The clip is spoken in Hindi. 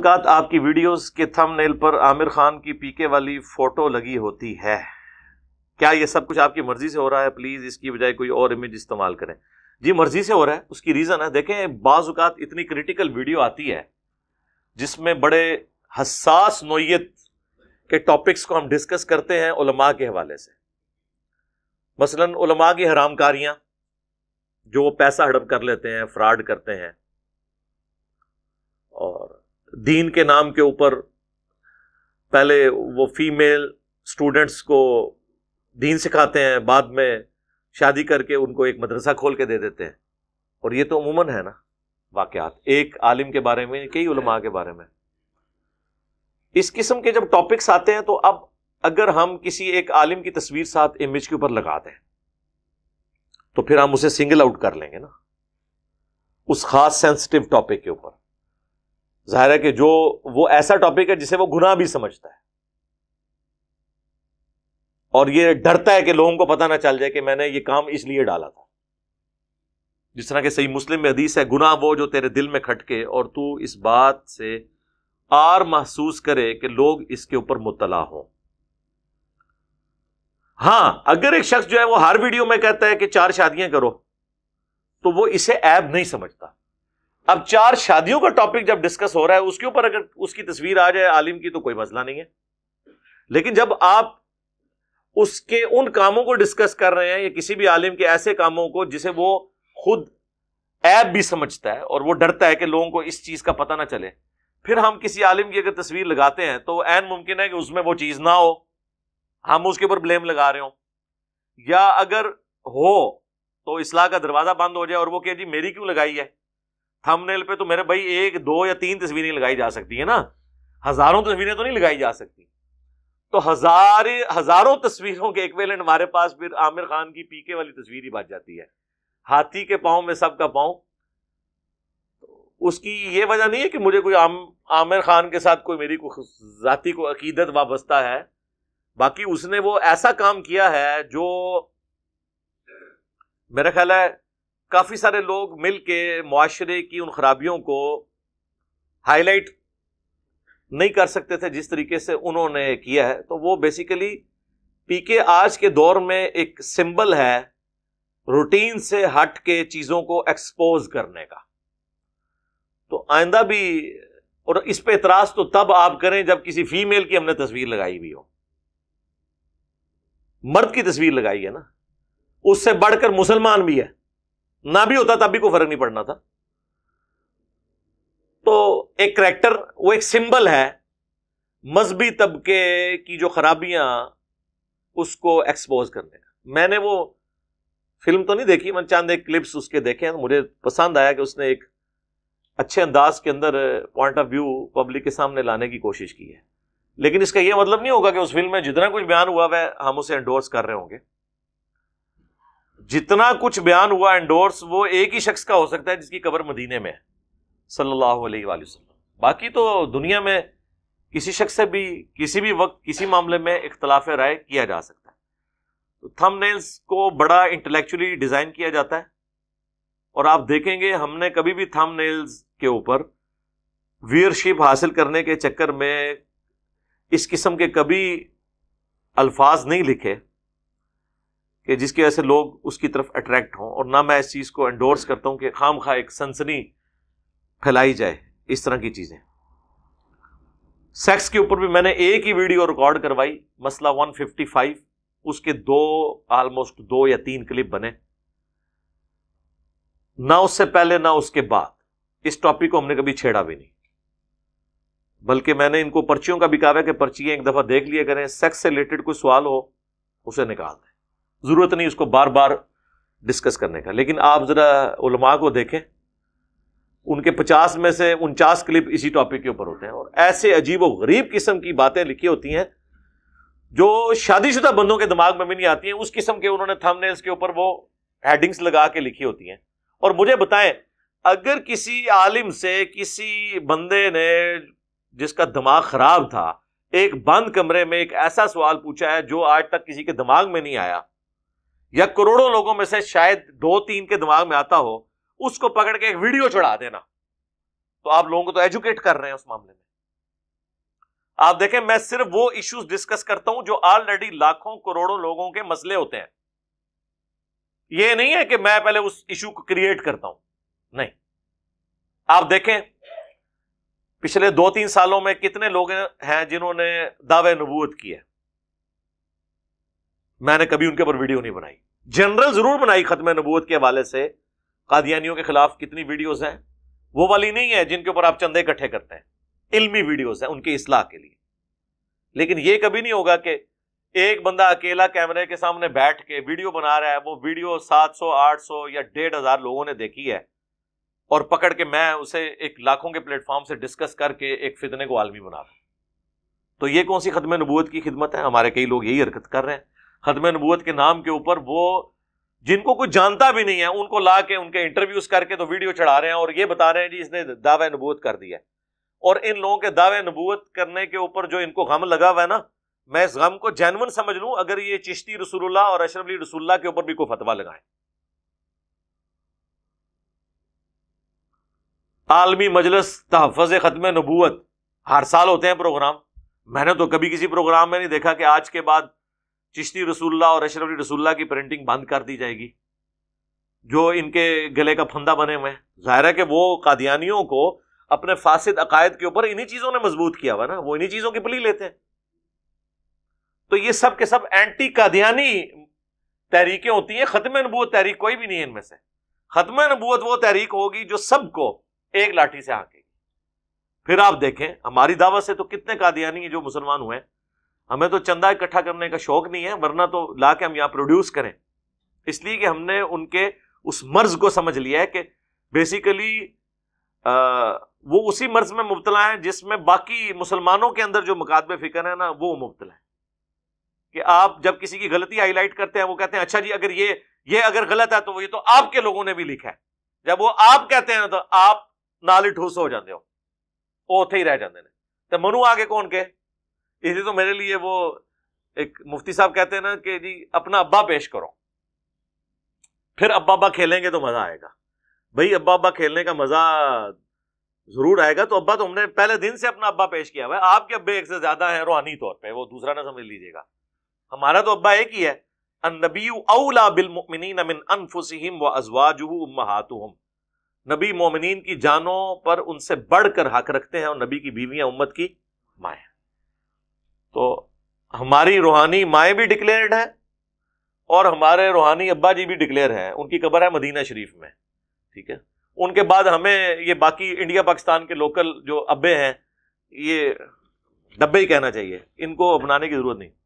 बाज़ात आपकी वीडियोस के थंबनेल पर आमिर खान की पीके वाली फ़ोटो लगी होती है क्या ये सब कुछ आपकी मर्ज़ी से हो रहा है प्लीज़ इसकी बजाय कोई और इमेज इस्तेमाल करें जी मर्ज़ी से हो रहा है उसकी रीज़न है देखें बाज़ात इतनी क्रिटिकल वीडियो आती है जिसमें बड़े हसास नोयत के टॉपिक्स को हम डिस्कस करते हैं उलमा के हवाले से मसलन उलमा की हरामकारियां जो पैसा हड़प कर लेते हैं फ्रॉड करते हैं दीन के नाम के ऊपर पहले वो फीमेल स्टूडेंट्स को दीन सिखाते हैं बाद में शादी करके उनको एक मदरसा खोल के दे देते हैं और ये तो अमूमन है ना वाक़ात एक आलिम के बारे में कई उलमा के बारे में इस किस्म के जब टॉपिक्स आते हैं तो अब अगर हम किसी एक आलिम की तस्वीर साथ इमेज के ऊपर लगा दें तो फिर हम उसे सिंगल आउट कर लेंगे ना उस खास सेंसिटिव टॉपिक के ऊपर जाहिर है कि जो वो ऐसा टॉपिक है जिसे वो गुनाह भी समझता है और ये डरता है कि लोगों को पता ना चल जाए कि मैंने ये काम इसलिए डाला था जिस तरह के सही मुस्लिम में हदीस है गुनाह वो जो तेरे दिल में खटके और तू इस बात से आर महसूस करे कि लोग इसके ऊपर मुतला हो हां अगर एक शख्स जो है वो हर वीडियो में कहता है कि चार शादियां करो तो वो इसे ऐब नहीं समझता अब चार शादियों का टॉपिक जब डिस्कस हो रहा है उसके ऊपर अगर उसकी तस्वीर आ जाए आलिम की तो कोई मसला नहीं है लेकिन जब आप उसके उन कामों को डिस्कस कर रहे हैं या किसी भी आलिम के ऐसे कामों को जिसे वो खुद ऐप भी समझता है और वो डरता है कि लोगों को इस चीज का पता ना चले फिर हम किसी आलिम की अगर तस्वीर लगाते हैं तो एन मुमकिन है कि उसमें वो चीज ना हो हम उसके ऊपर ब्लेम लगा रहे हो या अगर हो तो इसलाह का दरवाजा बंद हो जाए और वो कहे जी मेरी क्यों लगाई है थंबनेल पे तो मेरे भाई एक दो या तीन तस्वीरें लगाई जा सकती है ना हजारों तस्वीरें तो नहीं लगाई जा सकती तो हजार हजारों तस्वीरों के इक्वेलेंट हमारे पास फिर आमिर खान की पीके वाली तस्वीर ही बच जाती है हाथी के पाओ में सबका पाँव तो उसकी ये वजह नहीं है कि मुझे कोई आम, आमिर खान के साथ कोई मेरी जाति को अकीदत वाबस्ता है बाकी उसने वो ऐसा काम किया है जो मेरा ख्याल है काफ़ी सारे लोग मिल के माशरे की उन खराबियों को हाईलाइट नहीं कर सकते थे जिस तरीके से उन्होंने किया है तो वो बेसिकली पी के आज के दौर में एक सिंबल है रूटीन से हट के चीज़ों को एक्सपोज करने का तो आइंदा भी और इस पर इतराज तो तब आप करें जब किसी फीमेल की हमने तस्वीर लगाई भी हो मर्द की तस्वीर लगाई है ना उससे बढ़कर मुसलमान भी है ना भी होता तब भी कोई फर्क नहीं पड़ना था तो एक करेक्टर वो एक सिंबल है मजहबी तबके की जो खराबियां उसको एक्सपोज करने का मैंने वो फिल्म तो नहीं देखी मैंने चांद एक क्लिप्स उसके देखे हैं तो मुझे पसंद आया कि उसने एक अच्छे अंदाज के अंदर पॉइंट ऑफ व्यू पब्लिक के सामने लाने की कोशिश की है लेकिन इसका यह मतलब नहीं होगा कि उस फिल्म में जितना कुछ बयान हुआ वह हम उसे एंडोर्स कर रहे होंगे जितना कुछ बयान हुआ एंडोर्स वो एक ही शख्स का हो सकता है जिसकी कबर मदीने में है सल्लल्लाहु बाकी तो दुनिया में किसी शख्स से भी किसी भी वक्त किसी मामले में इख्तलाफ राय किया जा सकता है तो नेल्स को बड़ा इंटेलेक्चुअली डिज़ाइन किया जाता है और आप देखेंगे हमने कभी भी थम नेल्स के ऊपर वीरशिप हासिल करने के चक्कर में इस किस्म के कभी अल्फाज नहीं लिखे कि जिसकी वजह से लोग उसकी तरफ अट्रैक्ट हों और ना मैं इस चीज़ को एंडोर्स करता हूँ कि खाम खा एक सनसनी फैलाई जाए इस तरह की चीज़ें सेक्स के ऊपर भी मैंने एक ही वीडियो रिकॉर्ड करवाई मसला 155 उसके दो ऑलमोस्ट दो या तीन क्लिप बने ना उससे पहले ना उसके बाद इस टॉपिक को हमने कभी छेड़ा भी नहीं बल्कि मैंने इनको पर्चियों का भी कहा है कि पर्चियाँ एक दफ़ा देख लिया करें सेक्स से रिलेटेड कोई सवाल हो उसे निकाल दें ज़रूरत नहीं उसको बार बार डिस्कस करने का लेकिन आप ज़रा उलमा को देखें उनके पचास में से उनचास क्लिप इसी टॉपिक के ऊपर होते हैं और ऐसे अजीब व गरीब किस्म की बातें लिखी होती हैं जो शादीशुदा बंदों के दिमाग में भी नहीं आती हैं उस किस्म के उन्होंने थंबनेल्स के ऊपर वो हेडिंग्स लगा के लिखी होती हैं और मुझे बताएं अगर किसी आलिम से किसी बंदे ने जिसका दिमाग ख़राब था एक बंद कमरे में एक ऐसा सवाल पूछा है जो आज तक किसी के दिमाग में नहीं आया या करोड़ों लोगों में से शायद दो तीन के दिमाग में आता हो उसको पकड़ के एक वीडियो चढ़ा देना तो आप लोगों को तो एजुकेट कर रहे हैं उस मामले में आप देखें मैं सिर्फ वो इश्यूज डिस्कस करता हूं जो ऑलरेडी लाखों करोड़ों लोगों के मसले होते हैं ये नहीं है कि मैं पहले उस इशू को क्रिएट करता हूं नहीं आप देखें पिछले दो तीन सालों में कितने लोग हैं जिन्होंने दावे नबूत किए मैंने कभी उनके ऊपर वीडियो नहीं बनाई जनरल जरूर बनाई खत्म नबूत के हवाले से कादियानियों के खिलाफ कितनी वीडियोज हैं वो वाली नहीं है जिनके ऊपर आप चंदे इकट्ठे करते हैं इलमी वीडियोज हैं उनकी इसलाह के लिए लेकिन ये कभी नहीं होगा कि एक बंदा अकेला कैमरे के सामने बैठ के वीडियो बना रहा है वो वीडियो 700, 800 या डेढ़ हजार लोगों ने देखी है और पकड़ के मैं उसे एक लाखों के प्लेटफॉर्म से डिस्कस करके एक फितने को आलमी बना रहा तो ये कौन सी खत्म नबूत की खिदमत है हमारे कई लोग यही हरकत कर रहे हैं खतम नबूत के नाम के ऊपर वो जिनको कुछ जानता भी नहीं है उनको ला के उनके इंटरव्यूज करके तो वीडियो चढ़ा रहे हैं और ये बता रहे हैं जी इसने दावा नबूत कर दिया है और इन लोगों के दावे नबूत करने के ऊपर जो इनको गम लगा हुआ है ना मैं इस गम को जैनवन समझ लूं अगर ये चिश्ती रसूलुल्लाह और अशरफ अली रसूलुल्लाह के ऊपर भी कोई फतवा लगाए आलमी मजलस तहफ़ ख़त्म नबूत हर साल होते हैं प्रोग्राम मैंने तो कभी किसी प्रोग्राम में नहीं देखा कि आज के बाद चिश्ती रसुल्ला और अशरफ रसुल्ला की प्रिंटिंग बंद कर दी जाएगी जो इनके गले का फंदा बने हुए हैं जाहिर है कि वो कादियानियों को अपने फासिद अकायद के ऊपर इन्हीं चीज़ों ने मजबूत किया हुआ ना वो इन्हीं चीज़ों की बली लेते हैं तो ये सब के सब एंटी कादियानी तहरीकें होती हैं ख़त्म नबूत तहरीक कोई भी नहीं है इनमें से ख़त्म नबूत वो तहरीक होगी जो सबको एक लाठी से आकेगी फिर आप देखें हमारी दावत से तो कितने कादियानी जो मुसलमान हुए हैं हमें तो चंदा इकट्ठा करने का शौक नहीं है वरना तो ला के हम यहाँ प्रोड्यूस करें इसलिए कि हमने उनके उस मर्ज को समझ लिया है कि बेसिकली आ, वो उसी मर्ज में मुबतला है जिसमें बाकी मुसलमानों के अंदर जो मकादब फिक्र है ना वो मुबतला है कि आप जब किसी की गलती हाईलाइट करते हैं वो कहते हैं अच्छा जी अगर ये ये अगर गलत है तो ये तो आपके लोगों ने भी लिखा है जब वो आप कहते हैं तो आप नाली ठूस हो जाते हो उथे ही रह जाते हैं तो मनु आगे कौन के इसी तो मेरे लिए वो एक मुफ्ती साहब कहते हैं ना कि जी अपना अब्बा पेश करो फिर अब्बा अब्बा खेलेंगे तो मजा आएगा भाई अब्बा अब्बा खेलने का मजा जरूर आएगा तो अब्बा तो हमने पहले दिन से अपना अब्बा पेश किया हुआ है आपके अब्बे एक से ज्यादा है रूहानी तौर पे वो दूसरा ना समझ लीजिएगा हमारा तो अब्बा एक ही है नबी मोमिन की जानों पर उनसे बढ़कर हक रखते हैं और नबी की बीवियां उम्मत की माए तो हमारी रूहानी माए भी डिक्लेयर्ड हैं और हमारे रूहानी अब्बा जी भी डिक्लेयर हैं उनकी कब्र है मदीना शरीफ में ठीक है उनके बाद हमें ये बाकी इंडिया पाकिस्तान के लोकल जो अब्बे हैं ये डब्बे ही कहना चाहिए इनको अपनाने की जरूरत नहीं